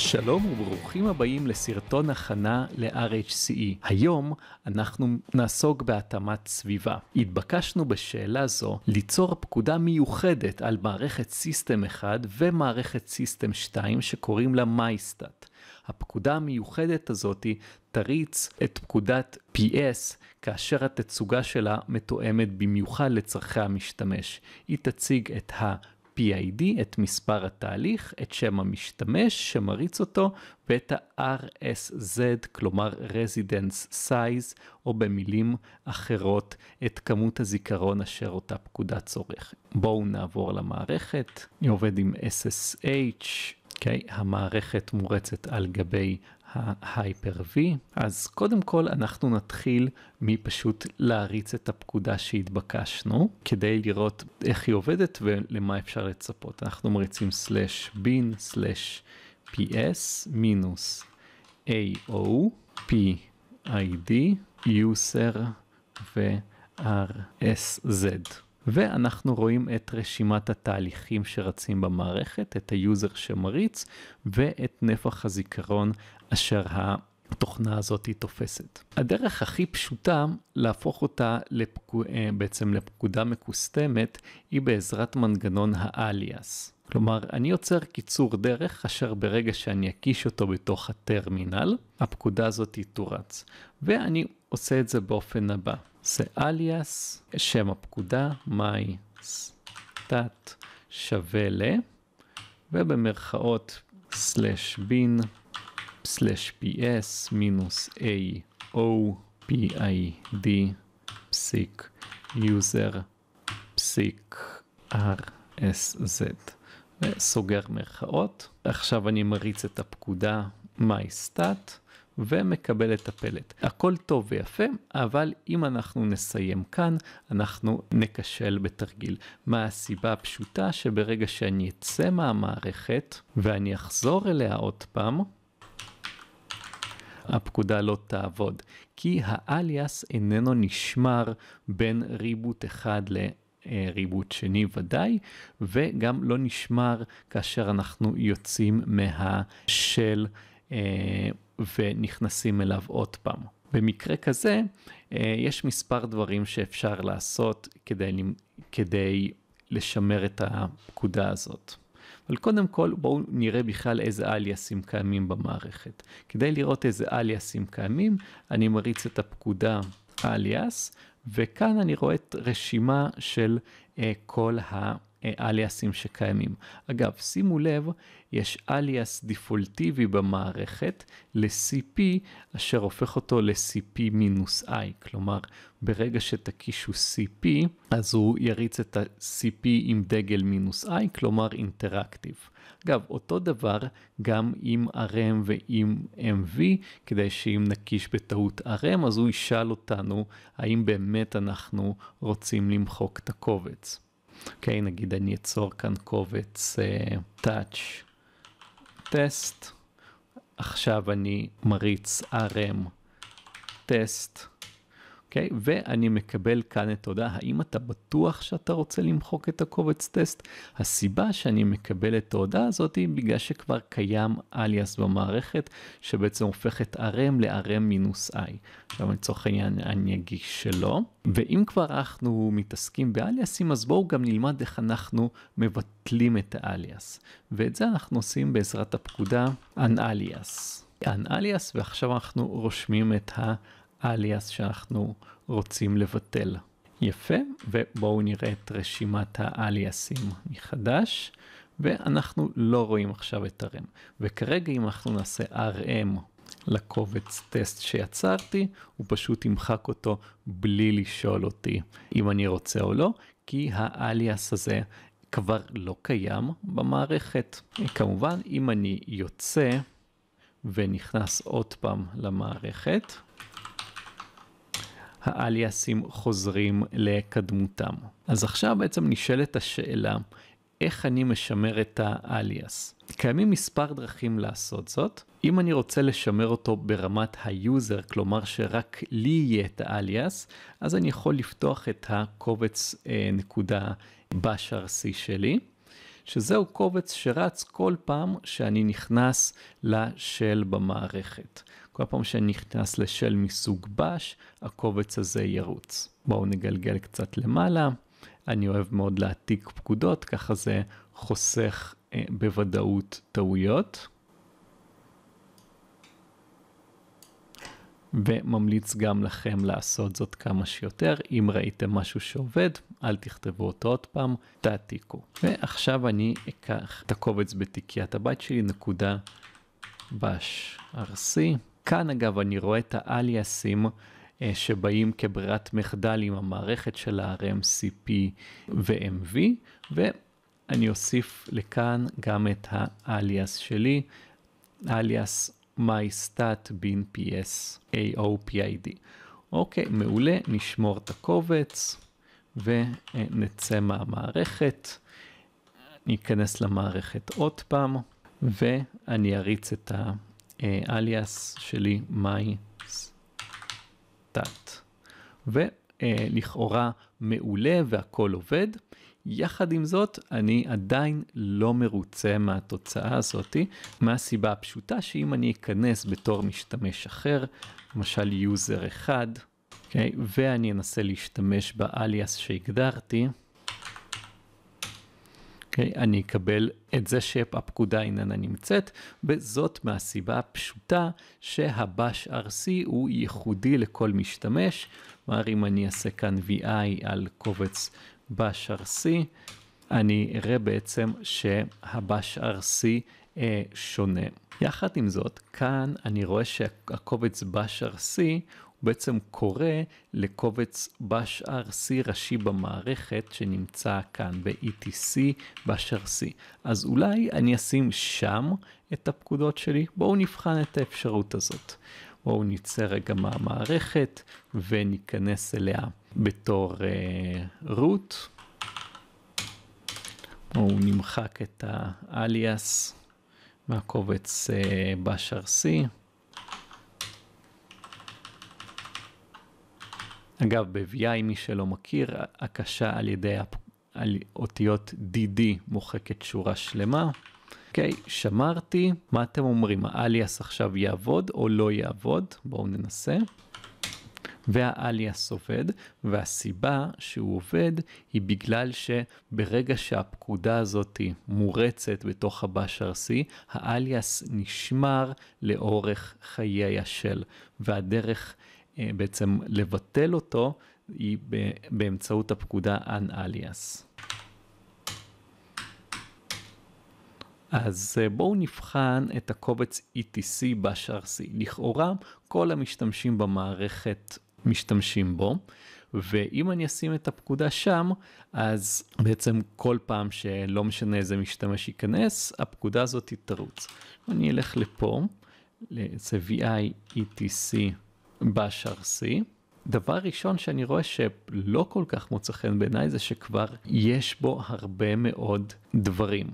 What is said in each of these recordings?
שלום וברוכים הבאים לסרטון הכנה ל-RHCE. היום אנחנו נעסוק בהתאמת סביבה. התבקשנו בשאלה זו ליצור פקודה מיוחדת על מערכת סיסטם 1 ומערכת סיסטם 2 שקוראים לה מייסטאט. הפקודה המיוחדת הזאת תריץ את פקודת PS כאשר התצוגה שלה מתואמת במיוחד לצורכי המשתמש. היא תציג את ה... PID, את מספר התהליך, את שם המשתמש שמריץ אותו ואת ה-RSZ, כלומר Residence Size, או במילים אחרות, את כמות הזיכרון אשר אותה פקודה צורכת. בואו נעבור למערכת, אני עובד עם SSH, okay, אוקיי? המערכת מורצת על גבי ההייפר v אז קודם כל אנחנו נתחיל מפשוט להריץ את הפקודה שהתבקשנו כדי לראות איך היא עובדת ולמה אפשר לצפות. אנחנו מריצים bin ps מינוס AO, PID, user ו-RSZ. ואנחנו רואים את רשימת התהליכים שרצים במערכת, את היוזר שמריץ ואת נפח הזיכרון אשר התוכנה הזאת תופסת. הדרך הכי פשוטה להפוך אותה לפק... אה, בעצם לפקודה מקוסטמת היא בעזרת מנגנון האליאס. כלומר, אני יוצר קיצור דרך אשר ברגע שאני אקיש אותו בתוך הטרמינל, הפקודה הזאת תורץ. ואני עושה את זה באופן הבא. זה אליאס, שם הפקודה, my stat שווה ל, ובמרכאות סלש bin ps מינוס a o pid פסיק user פסיק rsz וסוגר מרכאות. עכשיו אני מריץ את הפקודה mystat ומקבל את הפלט. הכל טוב ויפה, אבל אם אנחנו נסיים כאן, אנחנו נכשל בתרגיל. מהסיבה הפשוטה שברגע שאני אצא מהמערכת ואני אחזור אליה עוד פעם, הפקודה לא תעבוד, כי האליאס איננו נשמר בין ריבוט אחד ל... אה, ריבוט שני ודאי, וגם לא נשמר כאשר אנחנו יוצאים מהשל אה, ונכנסים אליו עוד פעם. במקרה כזה, אה, יש מספר דברים שאפשר לעשות כדי, כדי לשמר את הפקודה הזאת. אבל קודם כל בואו נראה בכלל איזה אליאסים קיימים במערכת. כדי לראות איזה אליאסים קיימים, אני מריץ את הפקודה אליאס, וכאן אני רואה את רשימה של אה, כל ה... אליאסים שקיימים. אגב, שימו לב, יש אליאס דפולטיבי במערכת ל-CP, אשר הופך אותו ל-CP-I, כלומר, ברגע שתקישו CP, אז הוא יריץ את ה-CP עם דגל מינוס I, כלומר אינטראקטיב. אגב, אותו דבר גם עם RM ועם MV, כדי שאם נקיש בטעות RM, אז הוא ישאל אותנו האם באמת אנחנו רוצים למחוק את הקובץ. אוקיי, okay, נגיד אני אצור כאן קובץ uh, touch test, עכשיו אני מריץ rm test. אוקיי? Okay, ואני מקבל כאן את הודעה, האם אתה בטוח שאתה רוצה למחוק את הקובץ טסט? הסיבה שאני מקבל את ההודעה הזאת היא בגלל שכבר קיים אליאס במערכת, שבעצם הופך את rm ל-rm-i. מינוס עכשיו לצורך העניין אני אגיש שלא. ואם כבר אנחנו מתעסקים באליאסים, אז בואו גם נלמד איך אנחנו מבטלים את האליאס. ואת זה אנחנו עושים בעזרת הפקודה unalias. unalias, ועכשיו אנחנו רושמים את ה... אליאס שאנחנו רוצים לבטל. יפה, ובואו נראה את רשימת האליאסים מחדש, ואנחנו לא רואים עכשיו את הרם. וכרגע אם אנחנו נעשה rm לקובץ טסט שיצרתי, הוא פשוט ימחק אותו בלי לשאול אותי אם אני רוצה או לא, כי האליאס הזה כבר לא קיים במערכת. כמובן, אם אני יוצא ונכנס עוד פעם למערכת, האליאסים חוזרים לקדמותם. אז עכשיו בעצם נשאלת השאלה, איך אני משמר את האליאס? קיימים מספר דרכים לעשות זאת. אם אני רוצה לשמר אותו ברמת היוזר, כלומר שרק לי יהיה את האליאס, אז אני יכול לפתוח את הקובץ אה, נקודה בשרC שלי, שזהו קובץ שרץ כל פעם שאני נכנס לשל במערכת. כל פעם שנכנס לשל מסוג בש, הקובץ הזה ירוץ. בואו נגלגל קצת למעלה. אני אוהב מאוד להעתיק פקודות, ככה זה חוסך אה, בוודאות טעויות. וממליץ גם לכם לעשות זאת כמה שיותר. אם ראיתם משהו שעובד, אל תכתבו אותו עוד פעם, תעתיקו. ועכשיו אני אקח את הקובץ בתיקיית הבית שלי, נקודה בש rc. כאן אגב אני רואה את האליאסים אה, שבאים כברירת מחדל עם המערכת של ה rm CP ו-MV, ואני אוסיף לכאן גם את האליאס שלי, אליאס mystat binps aopid. אוקיי, מעולה, נשמור את הקובץ ונצא מהמערכת. ניכנס למערכת עוד פעם, ואני אריץ את ה... אה, אליאס שלי מי סטאט. ולכאורה מעולה והכל עובד. יחד עם זאת, אני עדיין לא מרוצה מהתוצאה הזאתי, מהסיבה הפשוטה שאם אני אכנס בתור משתמש אחר, למשל יוזר אחד, okay, אוקיי, ואני אנסה להשתמש באליאס שהגדרתי, okay, אוקיי? אני אקבל את זה שהפקודה איננה נמצאת, וזאת מהסיבה הפשוטה שהבש RC הוא ייחודי לכל משתמש. כלומר, אם אני אעשה כאן VI על קובץ בש RC, אני אראה בעצם שהבש RC אה, שונה. יחד עם זאת, כאן אני רואה שהקובץ בש RC בעצם קורא לקובץ בשאר C ראשי במערכת שנמצא כאן ב-ETC בשאר C. אז אולי אני אשים שם את הפקודות שלי? בואו נבחן את האפשרות הזאת. בואו נצא רגע מהמערכת וניכנס אליה בתור uh, root. בואו נמחק את האליאס מהקובץ uh, בשאר C. אגב, ב-VI, מי שלא מכיר, הקשה על ידי על אותיות DD מוחקת שורה שלמה. אוקיי, okay, שמרתי, מה אתם אומרים, האליאס עכשיו יעבוד או לא יעבוד? בואו ננסה. והאליאס עובד, והסיבה שהוא עובד היא בגלל שברגע שהפקודה הזאת מורצת בתוך הבאש-RC, האליאס נשמר לאורך חיי השל, והדרך אה, בעצם לבטל אותו היא באמצעות הפקודה unalias. אז אה, בואו נבחן את הקובץ ETC bash.rc. לכאורה כל המשתמשים במערכת משתמשים בו, ואם אני אשים את הפקודה שם, אז בעצם כל פעם שלא משנה איזה משתמש ייכנס, הפקודה הזאת תרוץ. אני אלך לפה, ל VI ETC. בשרסי. דבר ראשון שאני רואה שלא כל כך מוצא חן בעיניי זה שכבר יש בו הרבה מאוד דברים.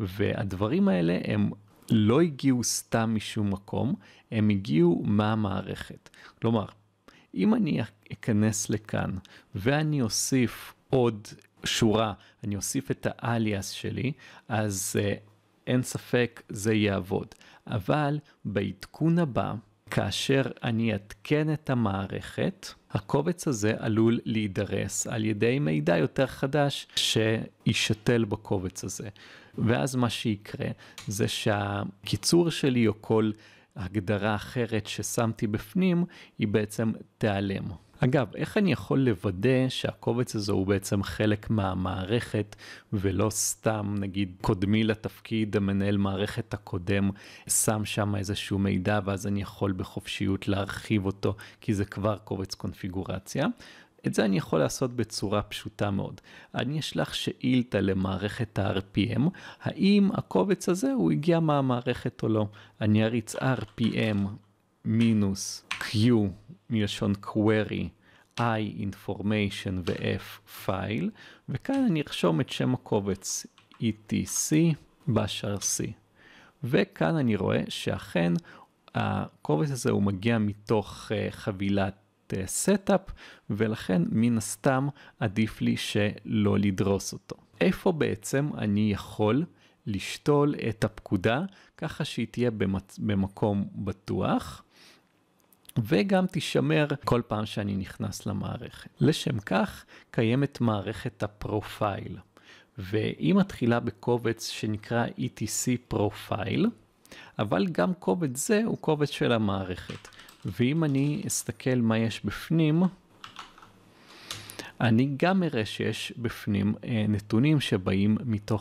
והדברים האלה הם לא הגיעו סתם משום מקום, הם הגיעו מהמערכת. כלומר, אם אני אכנס לכאן ואני אוסיף עוד שורה, אני אוסיף את האליאס שלי, אז אה, אין ספק זה יעבוד. אבל בעדכון הבא, כאשר אני אעדכן את המערכת, הקובץ הזה עלול להידרס על ידי מידע יותר חדש שישתל בקובץ הזה. ואז מה שיקרה זה שהקיצור שלי או כל הגדרה אחרת ששמתי בפנים, היא בעצם תיעלם. אגב, איך אני יכול לוודא שהקובץ הזה הוא בעצם חלק מהמערכת ולא סתם, נגיד, קודמי לתפקיד, המנהל מערכת הקודם שם שם איזשהו מידע ואז אני יכול בחופשיות להרחיב אותו, כי זה כבר קובץ קונפיגורציה. את זה אני יכול לעשות בצורה פשוטה מאוד. אני אשלח שאילתה למערכת ה-RPM, האם הקובץ הזה הוא הגיע מהמערכת או לא. אני אריץ RPM מינוס Q מלשון query, I information ו-F file, וכאן אני ארשום את שם הקובץ etc באשר C. וכאן אני רואה שאכן הקובץ הזה הוא מגיע מתוך אה, חבילת סטאפ, אה, ולכן מן הסתם עדיף לי שלא לדרוס אותו. איפה בעצם אני יכול לשתול את הפקודה ככה שהיא תהיה במצ... במקום בטוח? וגם תישמר כל פעם שאני נכנס למערכת. לשם כך קיימת מערכת הפרופייל, והיא מתחילה בקובץ שנקרא ETC Profile, אבל גם קובץ זה הוא קובץ של המערכת. ואם אני אסתכל מה יש בפנים, אני גם אראה שיש בפנים אה, נתונים שבאים מתוך